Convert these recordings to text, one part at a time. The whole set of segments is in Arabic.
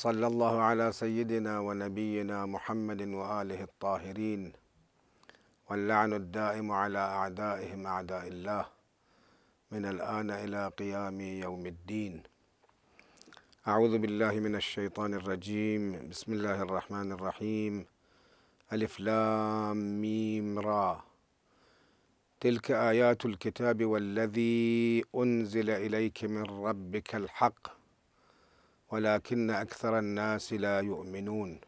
وصلى الله على سيدنا ونبينا محمد وآله الطاهرين واللعن الدائم على أعدائهم أعداء الله من الآن إلى قيام يوم الدين أعوذ بالله من الشيطان الرجيم بسم الله الرحمن الرحيم ألف لام ميم را تلك آيات الكتاب والذي أنزل إليك من ربك الحق ولكن اكثر الناس لا يؤمنون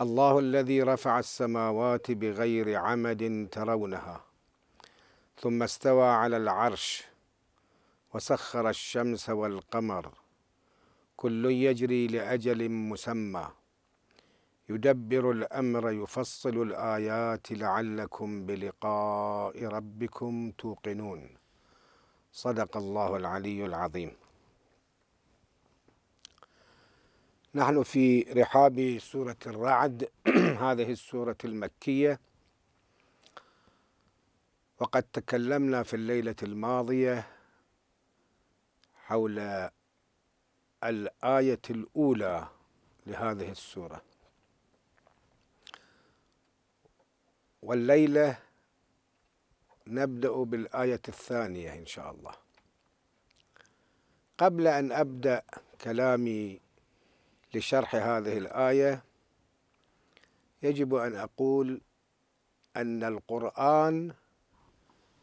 الله الذي رفع السماوات بغير عمد ترونها ثم استوى على العرش وسخر الشمس والقمر كل يجري لاجل مسمى يدبر الامر يفصل الايات لعلكم بلقاء ربكم توقنون صدق الله العلي العظيم نحن في رحاب سورة الرعد هذه السورة المكية وقد تكلمنا في الليلة الماضية حول الآية الأولى لهذه السورة والليلة نبدأ بالآية الثانية إن شاء الله قبل أن أبدأ كلامي لشرح هذه الآية يجب أن أقول أن القرآن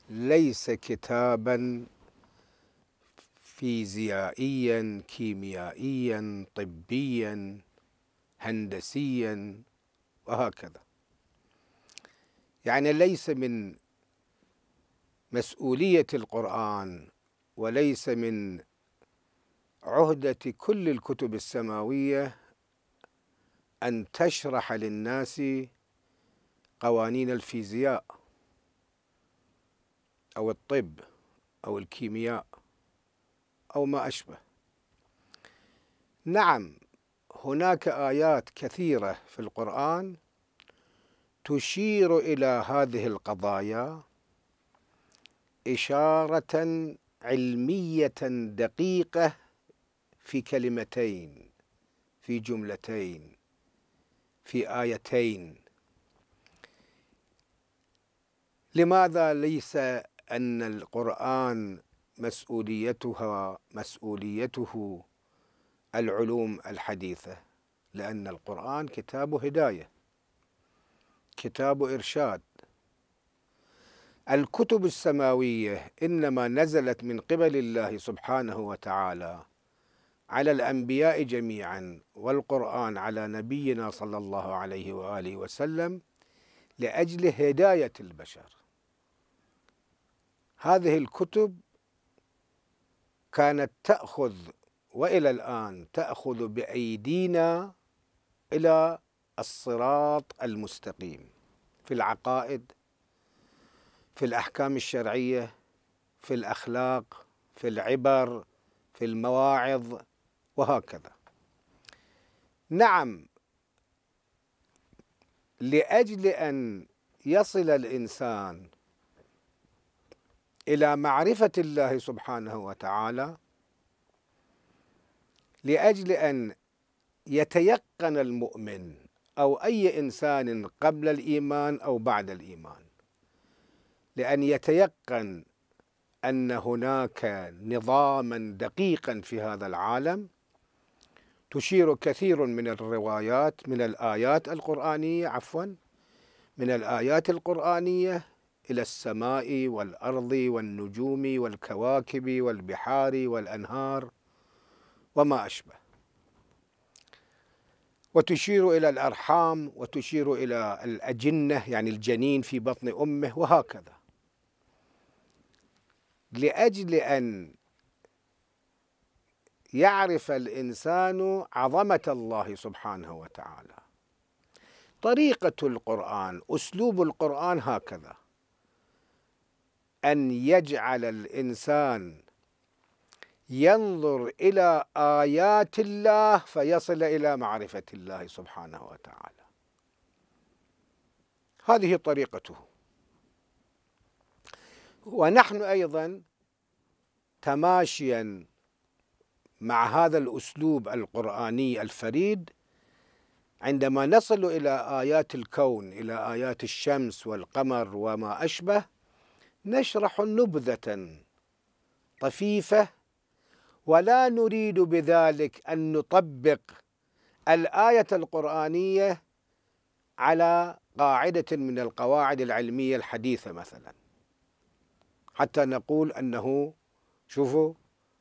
ليس كتابا فيزيائيا كيميائيا طبيا هندسيا وهكذا يعني ليس من مسؤولية القرآن وليس من عهدة كل الكتب السماوية أن تشرح للناس قوانين الفيزياء أو الطب أو الكيمياء أو ما أشبه نعم هناك آيات كثيرة في القرآن تشير إلى هذه القضايا إشارة علمية دقيقة في كلمتين في جملتين في ايتين لماذا ليس ان القران مسؤوليتها مسؤوليته العلوم الحديثه لان القران كتاب هدايه كتاب ارشاد الكتب السماويه انما نزلت من قبل الله سبحانه وتعالى على الأنبياء جميعا والقرآن على نبينا صلى الله عليه وآله وسلم لأجل هداية البشر هذه الكتب كانت تأخذ وإلى الآن تأخذ بأيدينا إلى الصراط المستقيم في العقائد في الأحكام الشرعية في الأخلاق في العبر في المواعظ وهكذا نعم لاجل ان يصل الانسان الى معرفه الله سبحانه وتعالى لاجل ان يتيقن المؤمن او اي انسان قبل الايمان او بعد الايمان لان يتيقن ان هناك نظاما دقيقا في هذا العالم تشير كثير من الروايات من الآيات القرآنية عفوا من الآيات القرآنية إلى السماء والأرض والنجوم والكواكب والبحار والأنهار وما أشبه وتشير إلى الأرحام وتشير إلى الأجنة يعني الجنين في بطن أمه وهكذا لأجل أن يعرف الانسان عظمه الله سبحانه وتعالى طريقه القران اسلوب القران هكذا ان يجعل الانسان ينظر الى ايات الله فيصل الى معرفه الله سبحانه وتعالى هذه طريقته ونحن ايضا تماشيا مع هذا الاسلوب القراني الفريد عندما نصل الى ايات الكون الى ايات الشمس والقمر وما اشبه نشرح نبذه طفيفه ولا نريد بذلك ان نطبق الايه القرانيه على قاعده من القواعد العلميه الحديثه مثلا حتى نقول انه شوفوا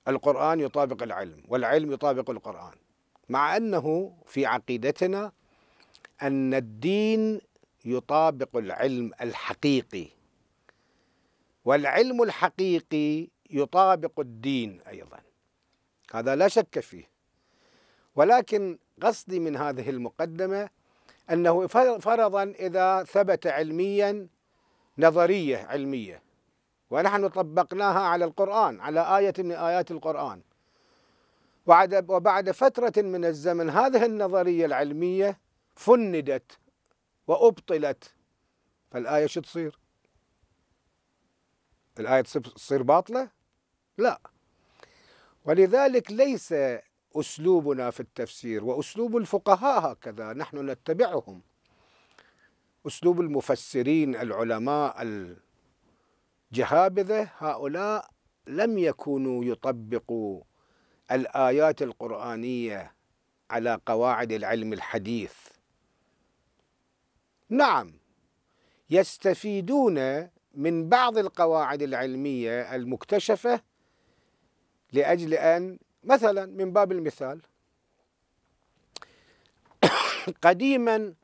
القرآن يطابق العلم والعلم يطابق القرآن مع أنه في عقيدتنا أن الدين يطابق العلم الحقيقي والعلم الحقيقي يطابق الدين أيضا هذا لا شك فيه ولكن قصدي من هذه المقدمة أنه فرضا إذا ثبت علميا نظرية علمية ونحن طبقناها على القرآن على آية من آيات القرآن وبعد فترة من الزمن هذه النظرية العلمية فندت وأبطلت فالآية شو تصير؟ الآية تصير باطلة؟ لا ولذلك ليس أسلوبنا في التفسير وأسلوب الفقهاء هكذا نحن نتبعهم أسلوب المفسرين العلماء جهابذة هؤلاء لم يكونوا يطبقوا الآيات القرآنية على قواعد العلم الحديث نعم يستفيدون من بعض القواعد العلمية المكتشفة لأجل أن مثلا من باب المثال قديما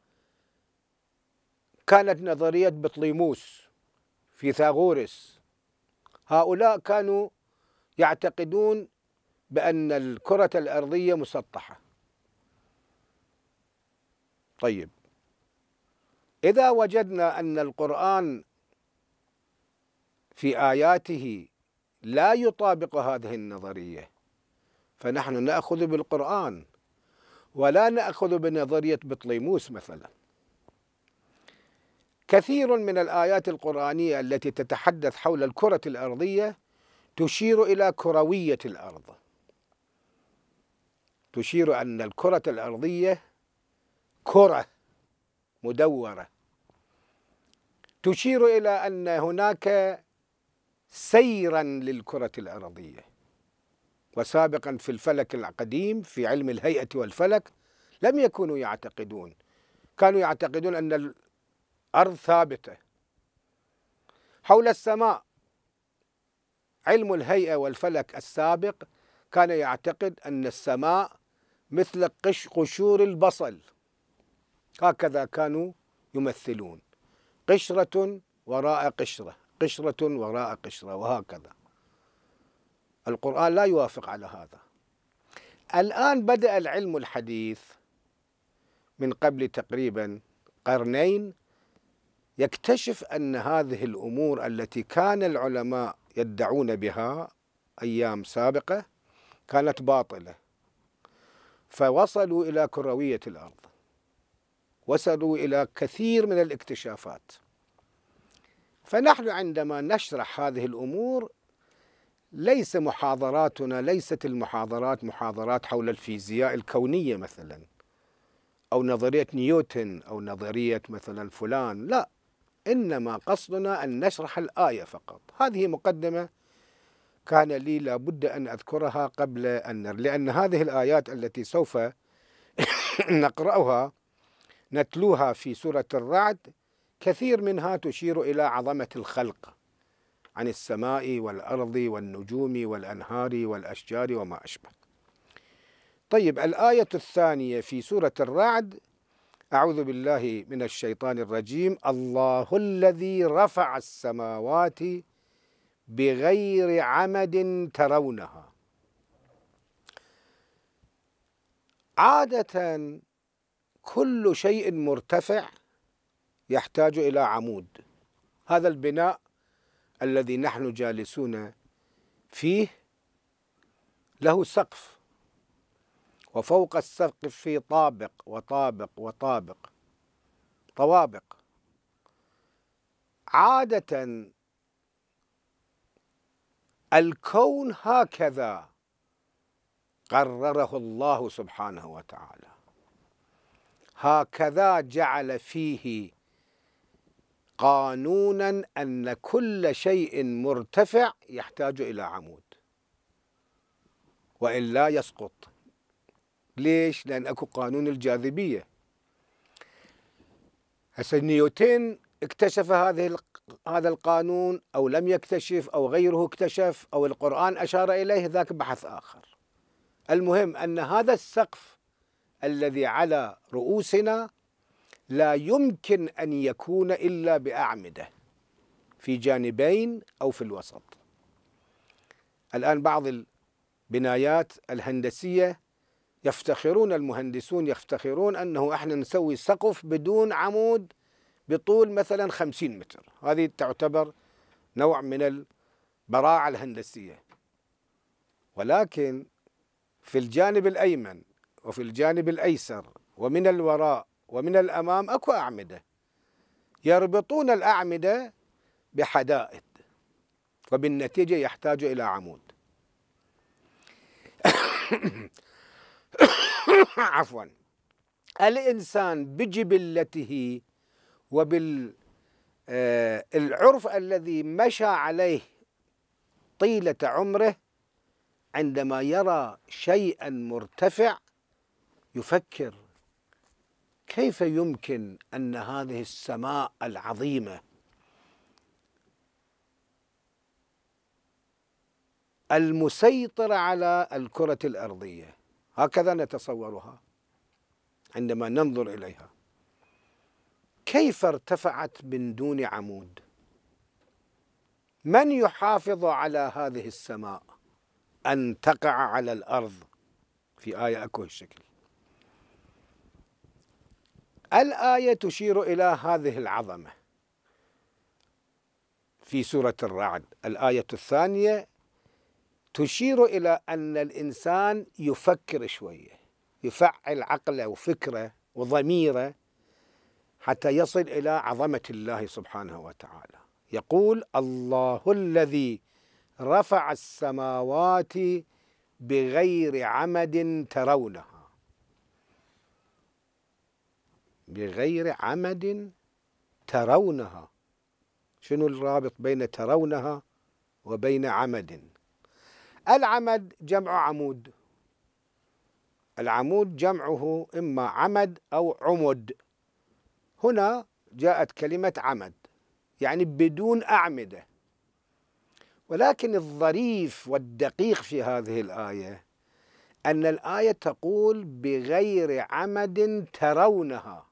كانت نظرية بطليموس فيثاغورس هؤلاء كانوا يعتقدون بأن الكرة الأرضية مسطحة طيب إذا وجدنا أن القرآن في آياته لا يطابق هذه النظرية فنحن نأخذ بالقرآن ولا نأخذ بنظرية بطليموس مثلاً كثير من الآيات القرآنية التي تتحدث حول الكرة الأرضية تشير إلى كروية الأرض تشير أن الكرة الأرضية كرة مدورة تشير إلى أن هناك سيرا للكرة الأرضية وسابقا في الفلك القديم في علم الهيئة والفلك لم يكونوا يعتقدون كانوا يعتقدون أن أرض ثابتة حول السماء علم الهيئة والفلك السابق كان يعتقد أن السماء مثل قش قشور البصل هكذا كانوا يمثلون قشرة وراء قشرة قشرة وراء قشرة وهكذا القرآن لا يوافق على هذا الآن بدأ العلم الحديث من قبل تقريبا قرنين يكتشف ان هذه الامور التي كان العلماء يدعون بها ايام سابقه كانت باطله فوصلوا الى كرويه الارض وصلوا الى كثير من الاكتشافات فنحن عندما نشرح هذه الامور ليس محاضراتنا ليست المحاضرات محاضرات حول الفيزياء الكونيه مثلا او نظريه نيوتن او نظريه مثلا فلان لا إنما قصدنا أن نشرح الآية فقط هذه مقدمة كان لي لابد أن أذكرها قبل أن نر لأن هذه الآيات التي سوف نقرأها نتلوها في سورة الرعد كثير منها تشير إلى عظمة الخلق عن السماء والأرض والنجوم والأنهار والأشجار وما أشبه طيب الآية الثانية في سورة الرعد أعوذ بالله من الشيطان الرجيم الله الذي رفع السماوات بغير عمد ترونها عادة كل شيء مرتفع يحتاج إلى عمود هذا البناء الذي نحن جالسون فيه له سقف وفوق السقف في طابق وطابق وطابق طوابق عادة الكون هكذا قرره الله سبحانه وتعالى هكذا جعل فيه قانونا ان كل شيء مرتفع يحتاج الى عمود والا يسقط ليش؟ لأن أكو قانون الجاذبية هسه نيوتن اكتشف هذه هذا القانون أو لم يكتشف أو غيره اكتشف أو القرآن أشار إليه ذاك بحث آخر المهم أن هذا السقف الذي على رؤوسنا لا يمكن أن يكون إلا بأعمدة في جانبين أو في الوسط الآن بعض البنايات الهندسية يفتخرون المهندسون يفتخرون أنه احنا نسوي سقف بدون عمود بطول مثلا خمسين متر هذه تعتبر نوع من البراعة الهندسية ولكن في الجانب الأيمن وفي الجانب الأيسر ومن الوراء ومن الأمام أكو أعمدة يربطون الأعمدة بحدائد وبالنتيجة يحتاج إلى عمود عفوا الإنسان بجبلته وبالعرف آه، الذي مشى عليه طيلة عمره عندما يرى شيئا مرتفع يفكر كيف يمكن أن هذه السماء العظيمة المسيطرة على الكرة الأرضية هكذا نتصورها عندما ننظر اليها كيف ارتفعت من دون عمود من يحافظ على هذه السماء ان تقع على الارض في ايه اكو الشكل الايه تشير الى هذه العظمه في سوره الرعد الايه الثانيه تشير إلى أن الإنسان يفكر شوية يفعل عقله وفكره وضميره حتى يصل إلى عظمة الله سبحانه وتعالى يقول الله الذي رفع السماوات بغير عمد ترونها بغير عمد ترونها شنو الرابط بين ترونها وبين عمد العمد جمع عمود العمود جمعه إما عمد أو عمد هنا جاءت كلمة عمد يعني بدون أعمدة ولكن الظريف والدقيق في هذه الآية أن الآية تقول بغير عمد ترونها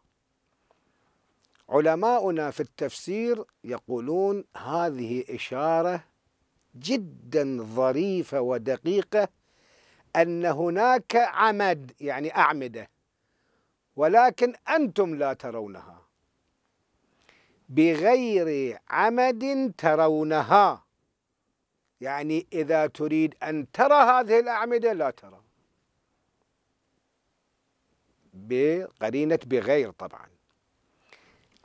علماؤنا في التفسير يقولون هذه إشارة جدا ظريفة ودقيقة أن هناك عمد يعني أعمدة ولكن أنتم لا ترونها بغير عمد ترونها يعني إذا تريد أن ترى هذه الأعمدة لا ترى بقرينة بغير طبعا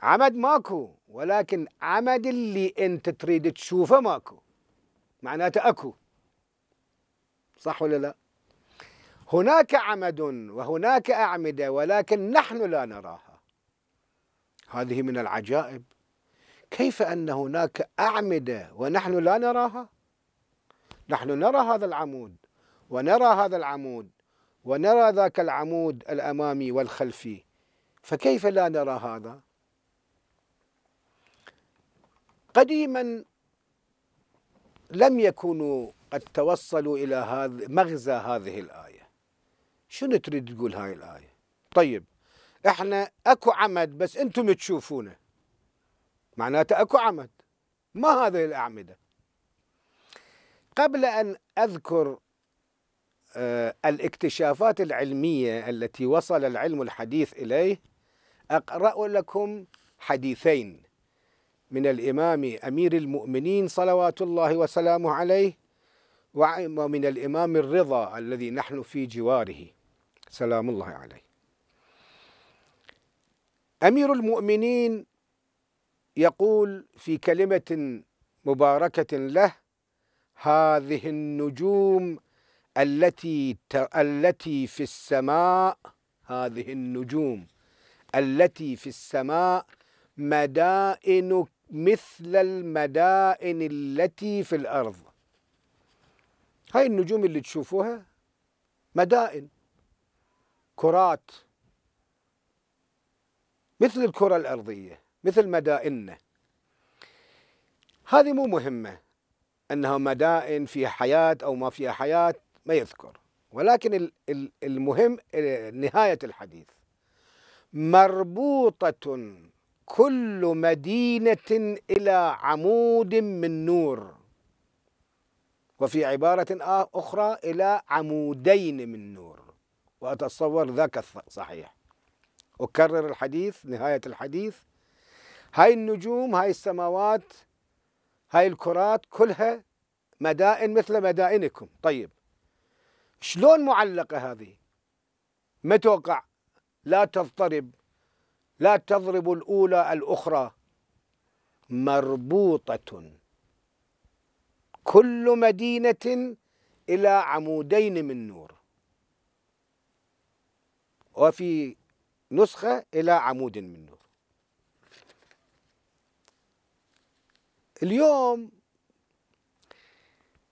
عمد ماكو ولكن عمد اللي أنت تريد تشوفه ماكو معناته أكو صح ولا لا هناك عمد وهناك أعمدة ولكن نحن لا نراها هذه من العجائب كيف أن هناك أعمدة ونحن لا نراها نحن نرى هذا العمود ونرى هذا العمود ونرى ذاك العمود الأمامي والخلفي فكيف لا نرى هذا قديما لم يكونوا قد توصلوا إلى هذا مغزى هذه الآية شنو تريد تقول هاي الآية طيب احنا اكو عمد بس انتم تشوفونه معناته اكو عمد ما هذه الأعمدة قبل أن أذكر آه، الاكتشافات العلمية التي وصل العلم الحديث إليه أقرأ لكم حديثين من الإمام أمير المؤمنين صلوات الله وسلامه عليه ومن الإمام الرضا الذي نحن في جواره سلام الله عليه أمير المؤمنين يقول في كلمة مباركة له هذه النجوم التي التي في السماء هذه النجوم التي في السماء مدائن مثل المدائن التي في الأرض هاي النجوم اللي تشوفوها مدائن كرات مثل الكرة الأرضية مثل مدائننا هذه مو مهمة أنها مدائن فيها حياة أو ما فيها حياة ما يذكر ولكن المهم آه، نهاية الحديث مربوطة كل مدينة إلى عمود من نور وفي عبارة أخرى إلى عمودين من نور وأتصور ذاك صحيح أكرر الحديث نهاية الحديث هاي النجوم هاي السماوات هاي الكرات كلها مدائن مثل مدائنكم طيب شلون معلقة هذه ما توقع لا تضطرب لا تضرب الأولى الأخرى مربوطة كل مدينة إلى عمودين من نور وفي نسخة إلى عمود من نور اليوم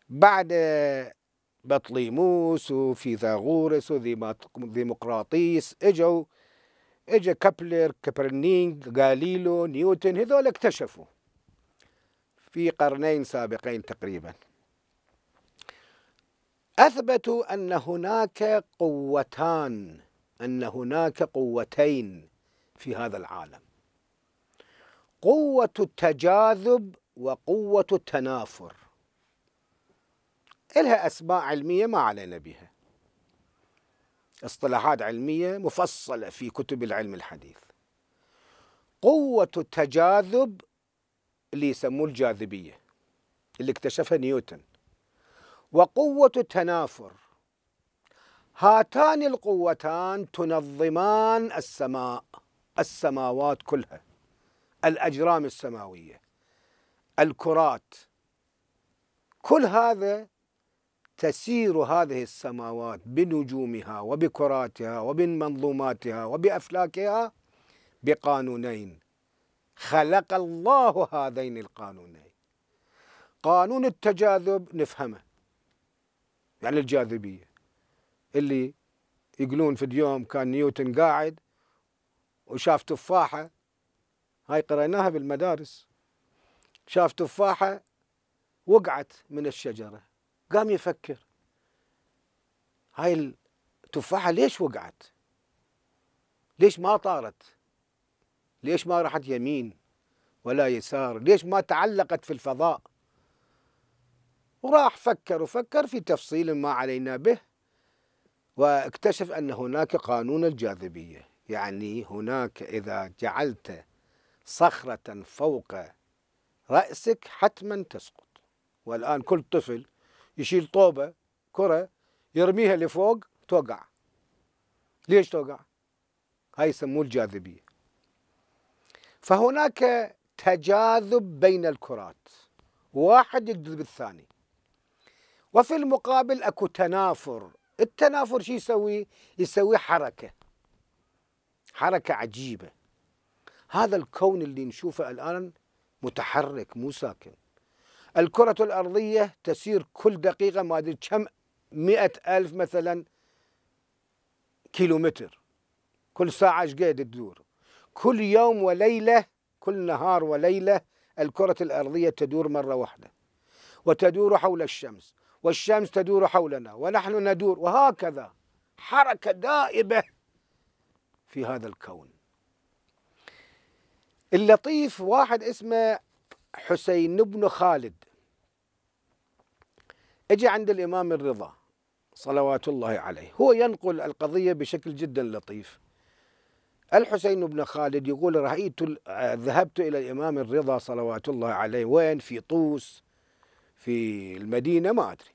بعد بطليموس وفيثاغورس وديمقراطيس اجوا اجى كبلر كبرنينج غاليلو نيوتن هذول اكتشفوا في قرنين سابقين تقريبا اثبتوا ان هناك قوتان ان هناك قوتين في هذا العالم قوه التجاذب وقوه التنافر لها اسماء علميه ما علينا بها اصطلاحات علمية مفصلة في كتب العلم الحديث قوة التجاذب اللي يسموه الجاذبية اللي اكتشفها نيوتن وقوة التنافر هاتان القوتان تنظمان السماء السماوات كلها الأجرام السماوية الكرات كل هذا تسير هذه السماوات بنجومها وبكراتها وبمنظوماتها وبافلاكها بقانونين خلق الله هذين القانونين قانون التجاذب نفهمه يعني الجاذبيه اللي يقولون في اليوم كان نيوتن قاعد وشاف تفاحه هاي قريناها بالمدارس شاف تفاحه وقعت من الشجره قام يفكر هاي التفاحة ليش وقعت ليش ما طارت ليش ما راحت يمين ولا يسار ليش ما تعلقت في الفضاء وراح فكر وفكر في تفصيل ما علينا به واكتشف أن هناك قانون الجاذبية يعني هناك إذا جعلت صخرة فوق رأسك حتما تسقط والآن كل طفل يشيل طوبة كرة يرميها لفوق توقع ليش توقع؟ هاي يسموه الجاذبية فهناك تجاذب بين الكرات واحد يجذب الثاني وفي المقابل اكو تنافر التنافر شو يسوي يسوي حركة حركة عجيبة هذا الكون اللي نشوفه الآن متحرك مو ساكن الكرة الأرضية تسير كل دقيقة ما أدري كم مئة ألف مثلا كيلومتر كل ساعة ايش تدور كل يوم وليلة كل نهار وليلة الكرة الأرضية تدور مرة واحدة وتدور حول الشمس والشمس تدور حولنا ونحن ندور وهكذا حركة دائبة في هذا الكون اللطيف واحد اسمه حسين بن خالد اجي عند الامام الرضا صلوات الله عليه هو ينقل القضيه بشكل جدا لطيف الحسين بن خالد يقول رأيت آه، ذهبت إلى الإمام الرضا صلوات الله عليه وين في طوس في المدينة ما أدري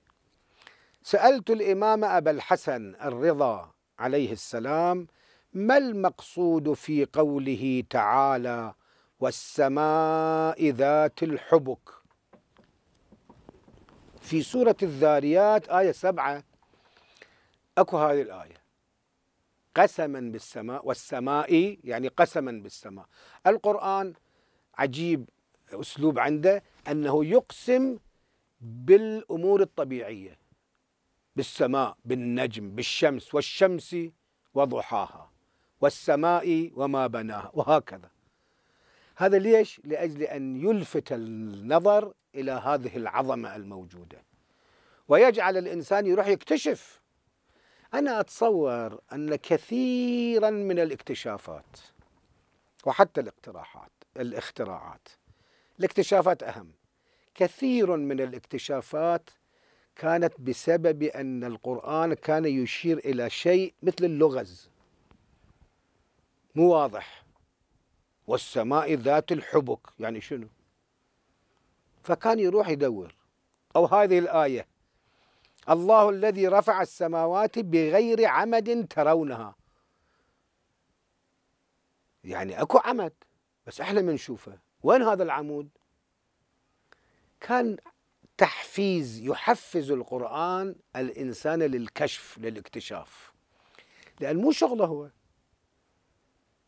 سألت الإمام أبا الحسن الرضا عليه السلام ما المقصود في قوله تعالى والسماء ذات الحبك في سورة الذاريات آية سبعة أكو هذه الآية قسما بالسماء والسماء يعني قسما بالسماء القرآن عجيب أسلوب عنده أنه يقسم بالأمور الطبيعية بالسماء بالنجم بالشمس والشمس وضحاها والسماء وما بناها وهكذا هذا ليش؟ لأجل أن يلفت النظر الى هذه العظمه الموجوده ويجعل الانسان يروح يكتشف انا اتصور ان كثيرا من الاكتشافات وحتى الاقتراحات الاختراعات الاكتشافات اهم كثير من الاكتشافات كانت بسبب ان القران كان يشير الى شيء مثل اللغز مو واضح والسماء ذات الحبك يعني شنو فكان يروح يدور أو هذه الآية الله الذي رفع السماوات بغير عمد ترونها يعني اكو عمد بس احنا ما نشوفه وين هذا العمود كان تحفيز يحفز القرآن الإنسان للكشف للاكتشاف لأن مو شغله هو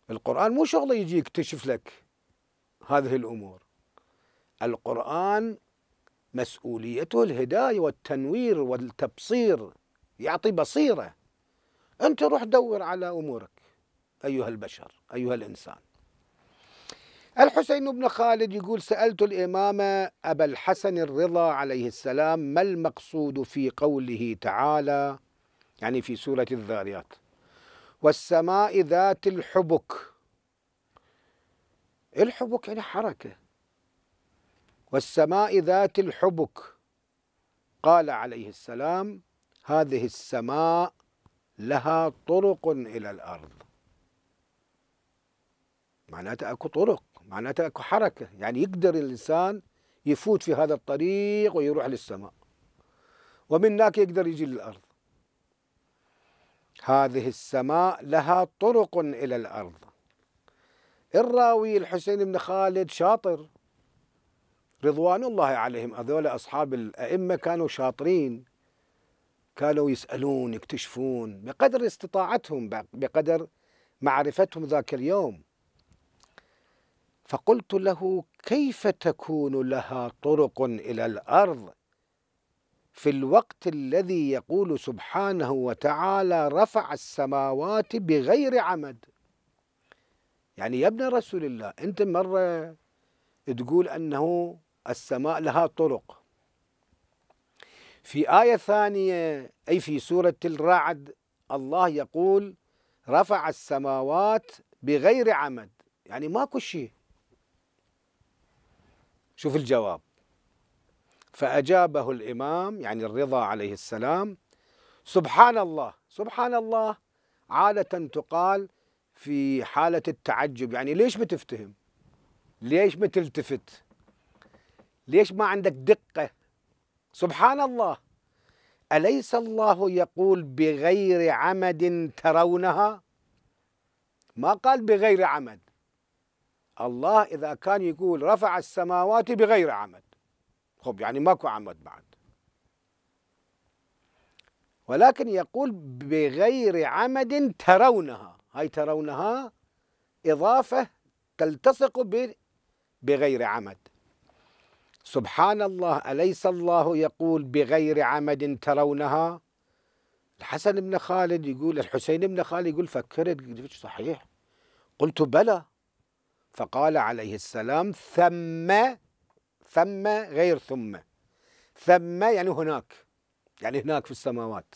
القرآن مو شغله يجي يكتشف لك هذه الأمور القرآن مسؤوليته الهداية والتنوير والتبصير يعطي بصيرة أنت روح دور على أمورك أيها البشر أيها الإنسان الحسين بن خالد يقول سألت الإمام أبا الحسن الرضا عليه السلام ما المقصود في قوله تعالى يعني في سورة الذاريات والسماء ذات الحبك الحبك يعني حركة والسماء ذات الحبك قال عليه السلام هذه السماء لها طرق إلى الأرض معناتها أكو طرق معناتها أكو حركة يعني يقدر الإنسان يفوت في هذا الطريق ويروح للسماء ومن هناك يقدر يجي للأرض هذه السماء لها طرق إلى الأرض الراوي الحسين بن خالد شاطر رضوان الله عليهم هذول أصحاب الأئمة كانوا شاطرين كانوا يسألون يكتشفون بقدر استطاعتهم بقدر معرفتهم ذاك اليوم فقلت له كيف تكون لها طرق إلى الأرض في الوقت الذي يقول سبحانه وتعالى رفع السماوات بغير عمد يعني يا ابن رسول الله أنت مرة تقول أنه السماء لها طرق في آية ثانية أي في سورة الرعد الله يقول رفع السماوات بغير عمد يعني ماكو شيء شوف الجواب فأجابه الإمام يعني الرضا عليه السلام سبحان الله سبحان الله عادة تقال في حالة التعجب يعني ليش بتفتهم ليش بتلتفت ليش ما عندك دقة سبحان الله أليس الله يقول بغير عمد ترونها ما قال بغير عمد الله إذا كان يقول رفع السماوات بغير عمد خب يعني ماكو عمد بعد ولكن يقول بغير عمد ترونها هاي ترونها إضافة تلتصق بغير عمد سبحان الله أليس الله يقول بغير عمد ترونها الحسن بن خالد يقول الحسين بن خالد يقول فكرت صحيح قلت بلى فقال عليه السلام ثم ثم غير ثم ثم يعني هناك يعني هناك في السماوات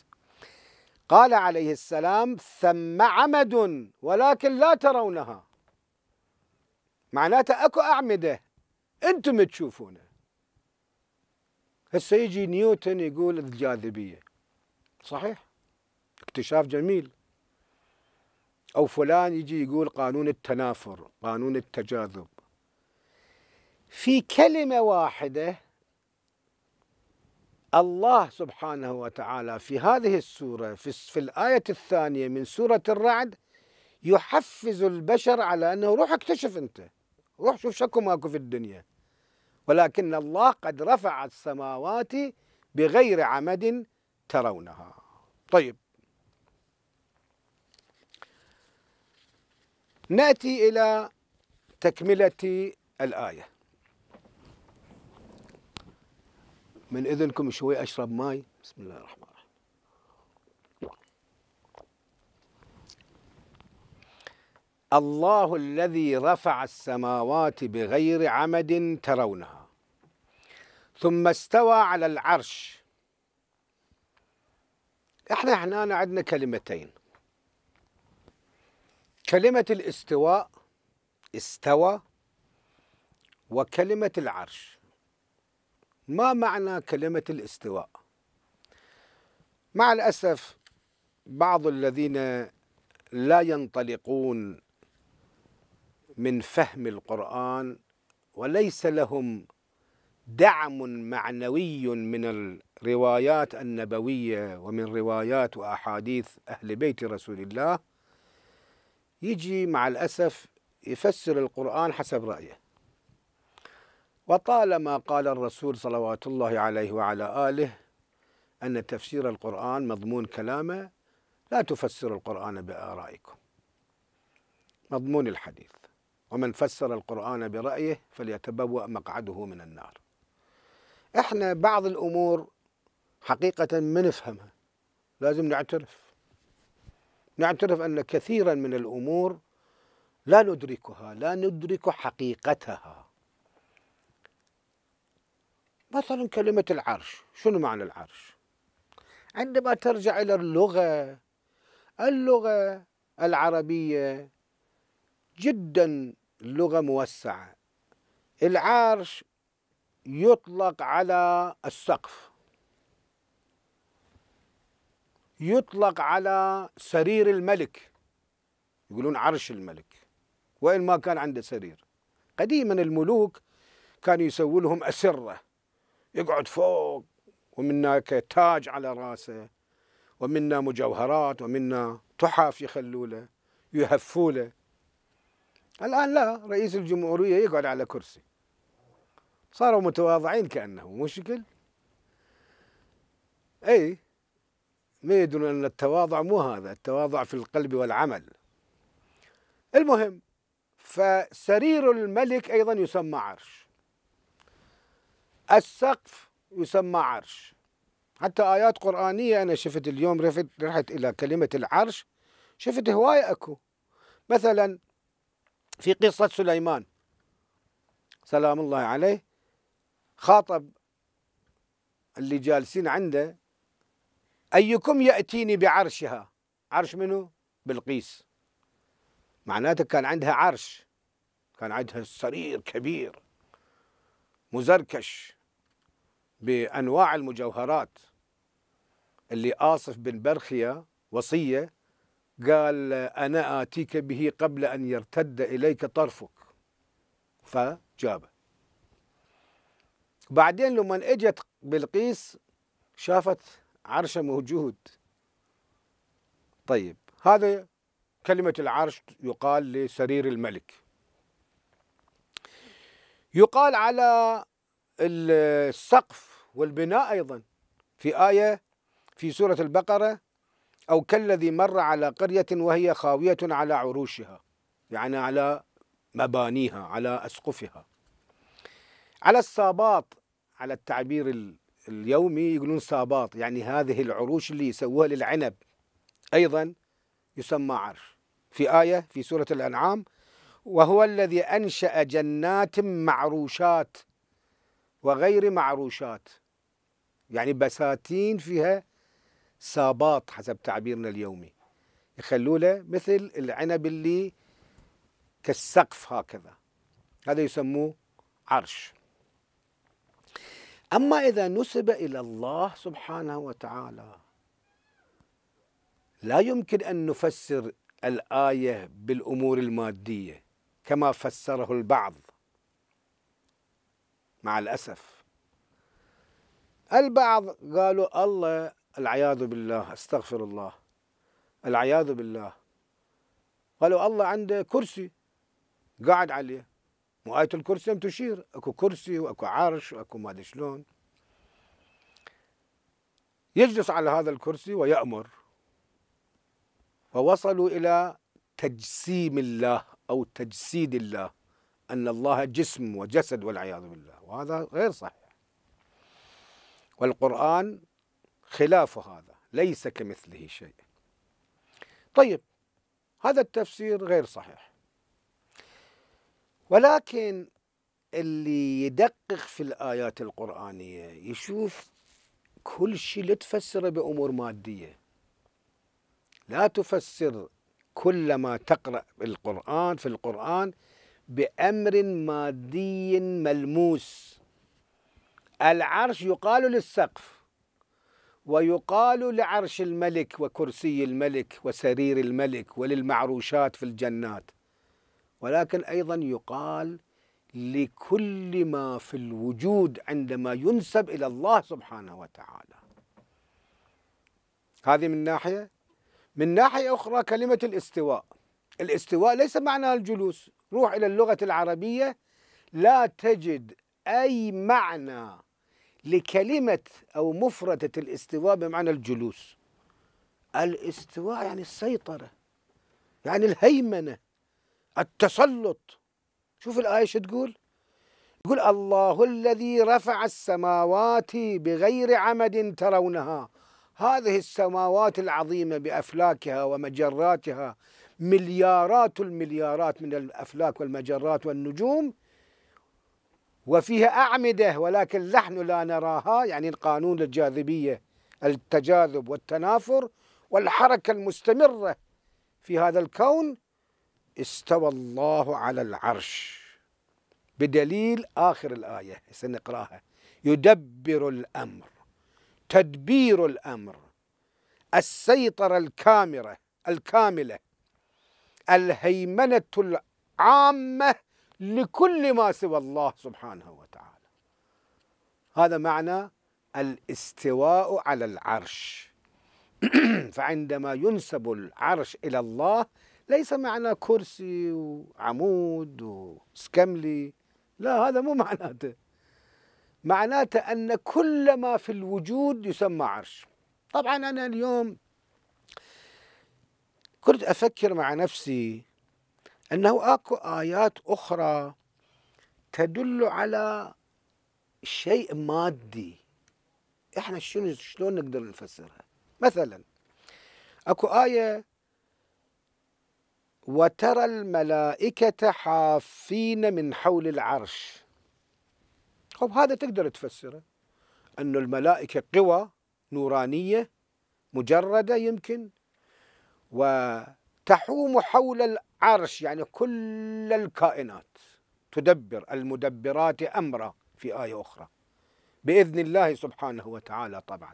قال عليه السلام ثم عمد ولكن لا ترونها معناته اكو اعمده انتم تشوفونها هسه يجي نيوتن يقول الجاذبية صحيح اكتشاف جميل أو فلان يجي يقول قانون التنافر قانون التجاذب في كلمة واحدة الله سبحانه وتعالى في هذه السورة في, في الآية الثانية من سورة الرعد يحفز البشر على أنه روح اكتشف أنت روح شوف شكو ماكو في الدنيا ولكن الله قد رفع السماوات بغير عمد ترونها طيب ناتي الى تكمله الايه من اذنكم شوي اشرب ماي بسم الله الرحمن الله الذي رفع السماوات بغير عمد ترونها ثم استوى على العرش احنا هنا عندنا كلمتين كلمة الاستواء استوى وكلمة العرش ما معنى كلمة الاستواء مع الأسف بعض الذين لا ينطلقون من فهم القرآن وليس لهم دعم معنوي من الروايات النبوية ومن روايات وأحاديث أهل بيت رسول الله يجي مع الأسف يفسر القرآن حسب رأيه وطالما قال الرسول صلوات الله عليه وعلى آله أن تفسير القرآن مضمون كلامه لا تفسروا القرآن بآرائكم مضمون الحديث ومن فسر القرآن برأيه فليتبوأ مقعده من النار احنا بعض الأمور حقيقة ما نفهمها لازم نعترف نعترف أن كثيرا من الأمور لا ندركها لا ندرك حقيقتها مثلا كلمة العرش شنو معنى العرش عندما ترجع إلى اللغة اللغة العربية جدا لغة موسعة العرش يطلق على السقف يطلق على سرير الملك يقولون عرش الملك وإن ما كان عنده سرير قديما الملوك كانوا يسووا لهم أسرة يقعد فوق هناك تاج على راسه ومنا مجوهرات ومنا تحف يخلوا له يهفوا له الآن لا رئيس الجمهورية يقعد على كرسي صاروا متواضعين كأنه مشكل أي ما يدرون أن التواضع مو هذا التواضع في القلب والعمل المهم فسرير الملك أيضا يسمى عرش السقف يسمى عرش حتى آيات قرآنية أنا شفت اليوم رحت إلى كلمة العرش شفت هواية أكو مثلا في قصة سليمان سلام الله عليه خاطب اللي جالسين عنده أيكم يأتيني بعرشها عرش منو؟ بلقيس معناته كان عندها عرش كان عندها سرير كبير مزركش بأنواع المجوهرات اللي آصف بن برخية وصية قال أنا آتيك به قبل أن يرتد إليك طرفك فجابه بعدين لما اجت بلقيس شافت عرشه موجود طيب هذا كلمة العرش يقال لسرير الملك يقال على السقف والبناء أيضا في آية في سورة البقرة أو كالذي مر على قرية وهي خاوية على عروشها يعني على مبانيها على أسقفها على الصابات على التعبير اليومي يقولون صابات يعني هذه العروش اللي يسووها للعنب أيضا يسمى عرش في آية في سورة الأنعام وهو الذي أنشأ جنات معروشات وغير معروشات يعني بساتين فيها ساباط حسب تعبيرنا اليومي يخلوا له مثل العنب اللي كالسقف هكذا هذا يسموه عرش أما إذا نسب إلى الله سبحانه وتعالى لا يمكن أن نفسر الآية بالأمور المادية كما فسره البعض مع الأسف البعض قالوا الله العياذ بالله استغفر الله العياذ بالله قالوا الله عنده كرسي قاعد عليه مو آية الكرسي لم تشير اكو كرسي واكو عرش واكو ما ادري شلون يجلس على هذا الكرسي ويأمر ووصلوا إلى تجسيم الله أو تجسيد الله أن الله جسم وجسد والعياذ بالله وهذا غير صحيح والقرآن خلاف هذا ليس كمثله شيء طيب هذا التفسير غير صحيح ولكن اللي يدقق في الآيات القرآنية يشوف كل شيء لا تفسره بأمور مادية لا تفسر كل ما تقرأ بالقرآن في القرآن بأمر مادي ملموس العرش يقال للسقف ويقال لعرش الملك وكرسي الملك وسرير الملك وللمعروشات في الجنات ولكن ايضا يقال لكل ما في الوجود عندما ينسب الى الله سبحانه وتعالى هذه من ناحيه من ناحيه اخرى كلمه الاستواء الاستواء ليس معناها الجلوس روح الى اللغه العربيه لا تجد اي معنى لكلمة أو مفردة الاستواء بمعنى الجلوس الاستواء يعني السيطرة يعني الهيمنة التسلط شوف الآية شو تقول يقول الله الذي رفع السماوات بغير عمد ترونها هذه السماوات العظيمة بأفلاكها ومجراتها مليارات المليارات من الأفلاك والمجرات والنجوم وفيها أعمدة ولكن نحن لا نراها يعني القانون الجاذبية التجاذب والتنافر والحركة المستمرة في هذا الكون استوى الله على العرش بدليل آخر الآية سنقراها يدبر الأمر تدبير الأمر السيطرة الكامرة الكاملة الهيمنة العامة لكل ما سوى الله سبحانه وتعالى هذا معنى الاستواء على العرش فعندما ينسب العرش الى الله ليس معنى كرسي وعمود وسكملي لا هذا مو معناته معناته ان كل ما في الوجود يسمى عرش طبعا انا اليوم كنت افكر مع نفسي أنه أكو آيات أخرى تدل على شيء مادي احنا شنو شلون نقدر نفسرها مثلا اكو آية وترى الملائكة حافين من حول العرش خب طيب، هذا تقدر تفسره أن الملائكة قوى نورانية مجردة يمكن وتحوم حول عرش يعني كل الكائنات تدبر المدبرات أمرا في آية أخرى بإذن الله سبحانه وتعالى طبعا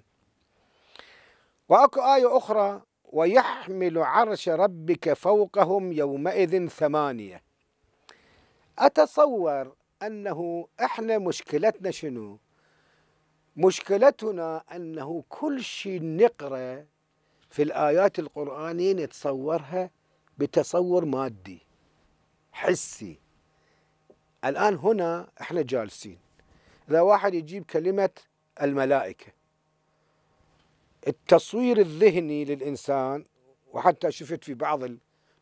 وأكو آية أخرى ويحمل عرش ربك فوقهم يومئذ ثمانية أتصور أنه إحنا مشكلتنا شنو مشكلتنا أنه كل شيء نقرأ في الآيات القرآنية نتصورها بتصور مادي حسي الآن هنا احنا جالسين إذا واحد يجيب كلمة الملائكة التصوير الذهني للإنسان وحتى شفت في بعض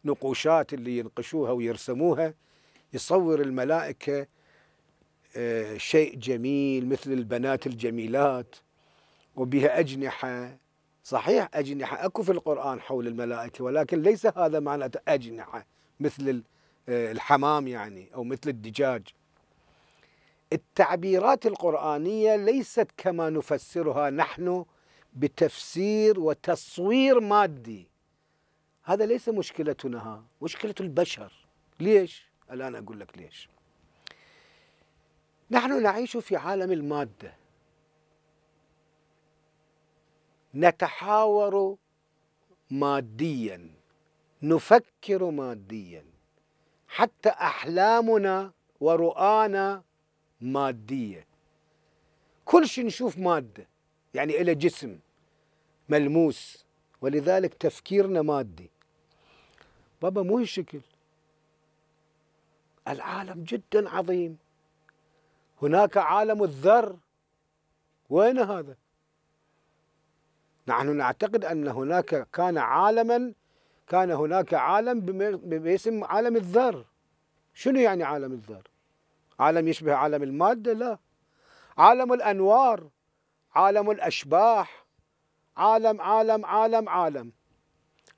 النقوشات اللي ينقشوها ويرسموها يصور الملائكة آه، شيء جميل مثل البنات الجميلات وبها أجنحة صحيح أجنحة أكو في القرآن حول الملائكة ولكن ليس هذا معنى أجنحة مثل آه، الحمام يعني أو مثل الدجاج التعبيرات القرآنية ليست كما نفسرها نحن بتفسير وتصوير مادي هذا ليس مشكلتنا مشكلة البشر ليش؟ الآن أقول لك ليش نحن نعيش في عالم المادة نتحاور ماديا نفكر ماديا حتى احلامنا ورؤانا ماديه كل شيء نشوف ماده يعني إلى جسم ملموس ولذلك تفكيرنا مادي بابا مو هالشكل العالم جدا عظيم هناك عالم الذر وين هذا نحن نعتقد أن هناك كان عالما كان هناك عالم باسم عالم الذر شنو يعني عالم الذر عالم يشبه عالم المادة لا عالم الأنوار عالم الأشباح عالم عالم عالم عالم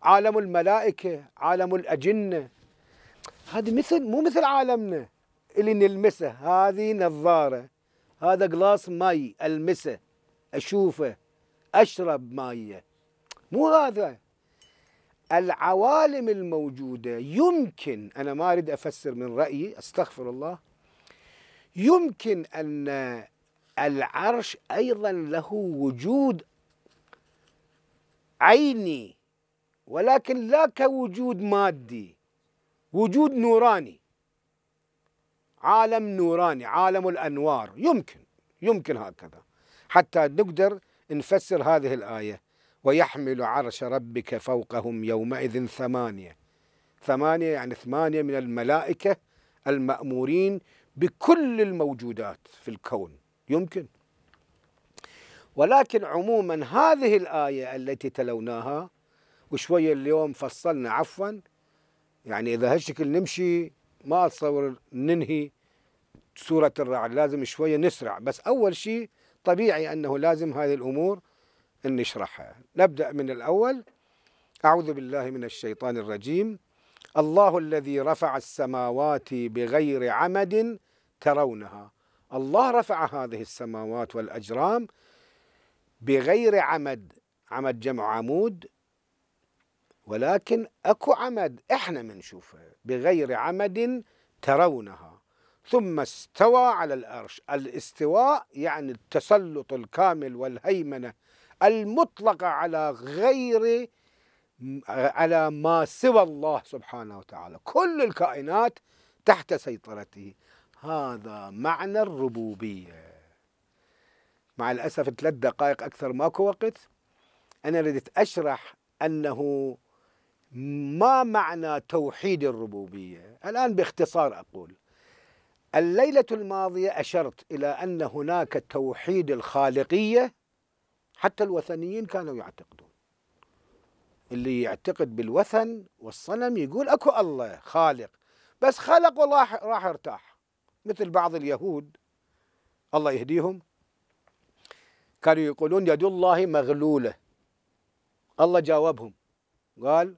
عالم الملائكة عالم الأجنة هذه مثل مو مثل عالمنا اللي نلمسه هذه نظارة هذا قلاص مي ألمسه أشوفه اشرب مايه مو هذا العوالم الموجوده يمكن انا ما اريد افسر من رايي استغفر الله يمكن ان العرش ايضا له وجود عيني ولكن لا كوجود مادي وجود نوراني عالم نوراني عالم الانوار يمكن يمكن هكذا حتى نقدر نفسر هذه الآية ويحمل عرش ربك فوقهم يومئذ ثمانية ثمانية يعني ثمانية من الملائكة المأمورين بكل الموجودات في الكون يمكن ولكن عموما هذه الآية التي تلوناها وشوية اليوم فصلنا عفوا يعني إذا هالشكل نمشي ما أتصور ننهي سورة الرعد لازم شوية نسرع بس أول شيء طبيعي أنه لازم هذه الأمور أن نشرحها نبدأ من الأول أعوذ بالله من الشيطان الرجيم الله الذي رفع السماوات بغير عمد ترونها الله رفع هذه السماوات والأجرام بغير عمد عمد جمع عمود ولكن اكو عمد احنا منشوفه بغير عمد ترونها ثم استوى على الأرش الاستواء يعني التسلط الكامل والهيمنة المطلقة على غير على ما سوى الله سبحانه وتعالى كل الكائنات تحت سيطرته هذا معنى الربوبية مع الأسف ثلاث دقائق أكثر ماكو وقت أنا ردت أشرح أنه ما معنى توحيد الربوبية الآن باختصار أقول الليلة الماضية أشرت إلى أن هناك توحيد الخالقية حتى الوثنيين كانوا يعتقدون اللي يعتقد بالوثن والصنم يقول أكو الله خالق بس خلق والله راح ارتاح مثل بعض اليهود الله يهديهم كانوا يقولون يد الله مغلولة الله جاوبهم قال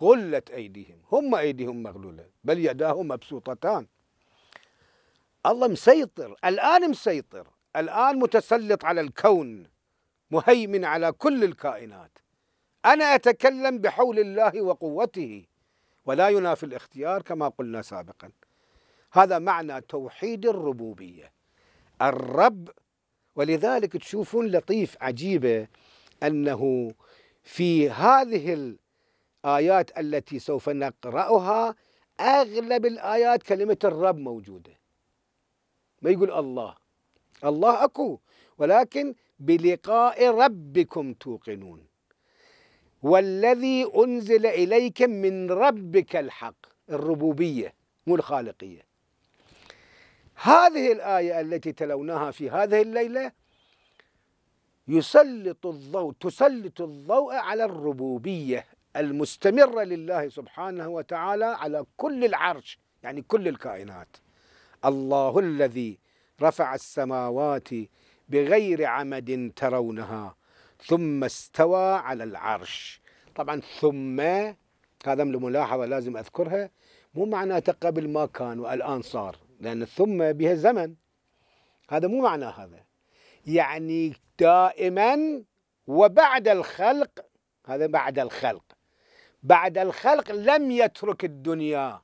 غلت أيديهم هم أيديهم مغلولة بل يداه مبسوطتان الله مسيطر الآن مسيطر الآن متسلط على الكون مهيمن على كل الكائنات أنا أتكلم بحول الله وقوته ولا ينافي الاختيار كما قلنا سابقا هذا معنى توحيد الربوبية الرب ولذلك تشوفون لطيف عجيبة أنه في هذه الآيات التي سوف نقرأها أغلب الآيات كلمة الرب موجودة ما يقول الله الله اكو ولكن بلقاء ربكم توقنون والذي انزل اليك من ربك الحق الربوبيه مو الخالقيه هذه الايه التي تلوناها في هذه الليله يسلط الضوء تسلط الضوء على الربوبيه المستمره لله سبحانه وتعالى على كل العرش يعني كل الكائنات الله الذي رفع السماوات بغير عمد ترونها ثم استوى على العرش طبعا ثم هذا من الملاحظة لازم أذكرها مو معناته قبل ما كان والآن صار لأن ثم بها زمن هذا مو معنى هذا يعني دائما وبعد الخلق هذا بعد الخلق بعد الخلق لم يترك الدنيا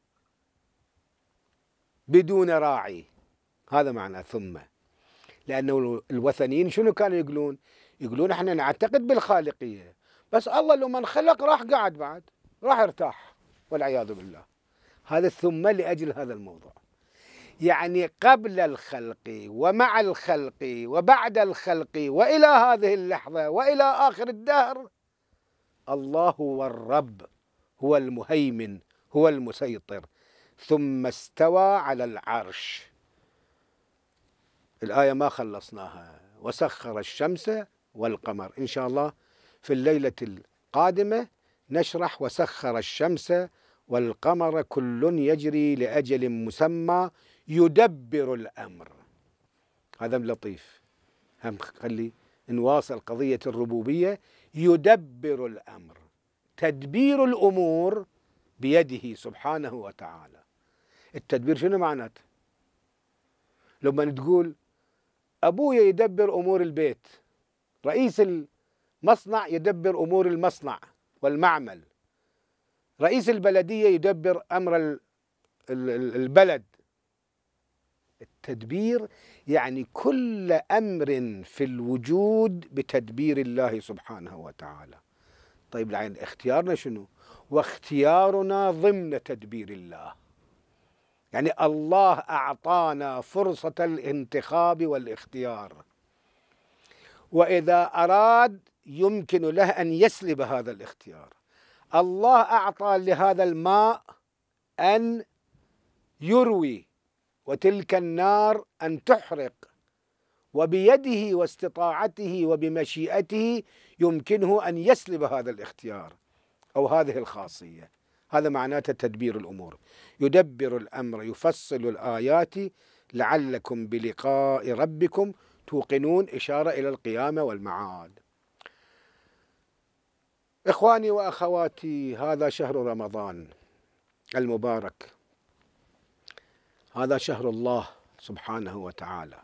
بدون راعي هذا معنى ثم لأنه الوثنيين شنو كانوا يقولون يقولون احنا نعتقد بالخالقية بس الله لو من خلق راح قعد بعد راح ارتاح والعياذ بالله هذا الثم لأجل هذا الموضوع يعني قبل الخلق ومع الخلق وبعد الخلق والى هذه اللحظه والى اخر الدهر الله هو الرب هو المهيمن هو المسيطر ثم استوى على العرش الآية ما خلصناها وسخر الشمس والقمر إن شاء الله في الليلة القادمة نشرح وسخر الشمس والقمر كل يجري لأجل مسمى يدبر الأمر هذا لطيف هم خلي نواصل قضية الربوبية يدبر الأمر تدبير الأمور بيده سبحانه وتعالى التدبير شنو معناته لما تقول ابويا يدبر امور البيت رئيس المصنع يدبر امور المصنع والمعمل رئيس البلديه يدبر امر البلد التدبير يعني كل امر في الوجود بتدبير الله سبحانه وتعالى طيب العين اختيارنا شنو واختيارنا ضمن تدبير الله يعني الله أعطانا فرصة الانتخاب والاختيار وإذا أراد يمكن له أن يسلب هذا الاختيار الله أعطى لهذا الماء أن يروي وتلك النار أن تحرق وبيده واستطاعته وبمشيئته يمكنه أن يسلب هذا الاختيار أو هذه الخاصية هذا معناته تدبير الأمور يدبر الأمر يفصل الآيات لعلكم بلقاء ربكم توقنون إشارة إلى القيامة والمعاد إخواني وأخواتي هذا شهر رمضان المبارك هذا شهر الله سبحانه وتعالى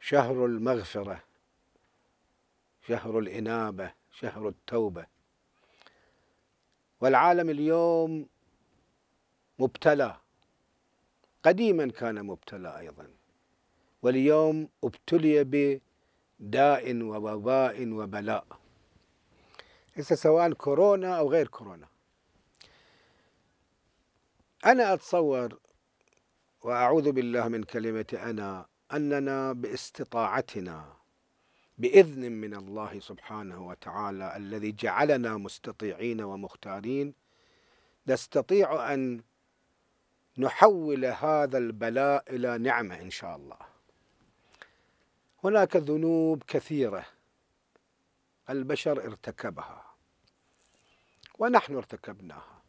شهر المغفرة شهر الإنابة شهر التوبة والعالم اليوم مبتلى قديما كان مبتلى ايضا واليوم ابتلي بداء ووباء وبلاء ليس سواء كورونا او غير كورونا انا اتصور واعوذ بالله من كلمه انا اننا باستطاعتنا باذن من الله سبحانه وتعالى الذي جعلنا مستطيعين ومختارين نستطيع ان نحول هذا البلاء الى نعمه ان شاء الله. هناك ذنوب كثيره البشر ارتكبها ونحن ارتكبناها.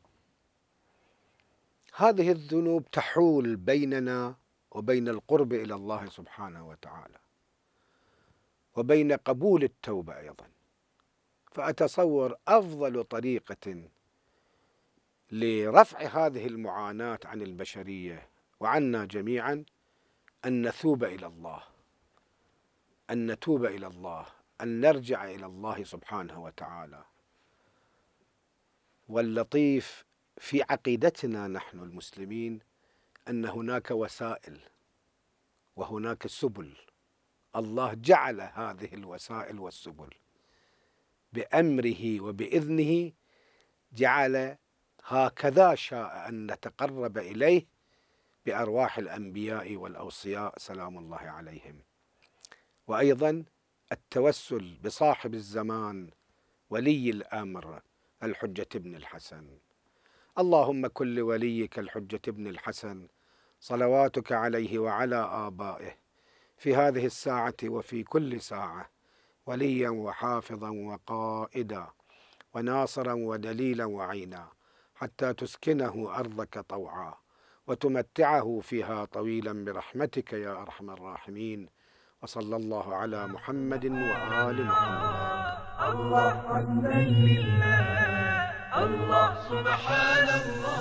هذه الذنوب تحول بيننا وبين القرب الى الله سبحانه وتعالى. وبين قبول التوبة أيضا فأتصور أفضل طريقة لرفع هذه المعاناة عن البشرية وعنا جميعا أن نثوب إلى الله أن نتوب إلى الله أن نرجع إلى الله سبحانه وتعالى واللطيف في عقيدتنا نحن المسلمين أن هناك وسائل وهناك سبل الله جعل هذه الوسائل والسبل بامره وباذنه جعل هكذا شاء ان نتقرب اليه بارواح الانبياء والاوصياء سلام الله عليهم وايضا التوسل بصاحب الزمان ولي الامر الحجه بن الحسن اللهم كن لوليك الحجه بن الحسن صلواتك عليه وعلى ابائه في هذه الساعة وفي كل ساعة وليا وحافظا وقائدا وناصرا ودليلا وعينا حتى تسكنه أرضك طوعا وتمتعه فيها طويلا برحمتك يا أرحم الراحمين وصلى الله على محمد وآل محمد الله حمدا لله الله سبحان الله